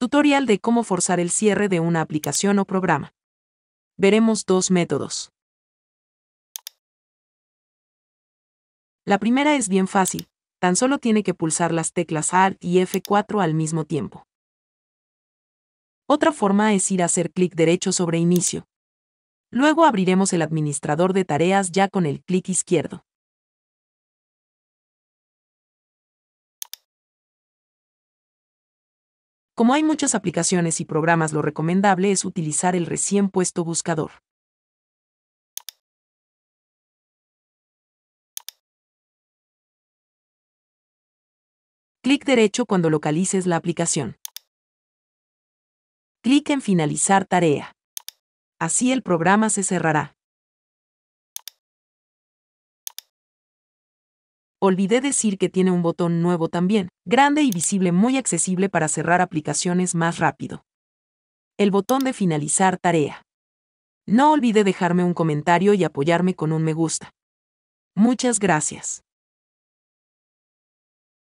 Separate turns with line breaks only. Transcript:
Tutorial de cómo forzar el cierre de una aplicación o programa. Veremos dos métodos. La primera es bien fácil, tan solo tiene que pulsar las teclas Alt y F4 al mismo tiempo. Otra forma es ir a hacer clic derecho sobre Inicio. Luego abriremos el administrador de tareas ya con el clic izquierdo.
Como hay muchas aplicaciones y programas, lo recomendable es utilizar el recién puesto buscador.
Clic derecho cuando localices la aplicación. Clic en Finalizar tarea. Así el programa se cerrará. Olvidé decir que tiene un botón nuevo también, grande y visible muy accesible para cerrar aplicaciones más rápido. El botón de finalizar tarea. No olvide dejarme un comentario y apoyarme con un me gusta. Muchas gracias.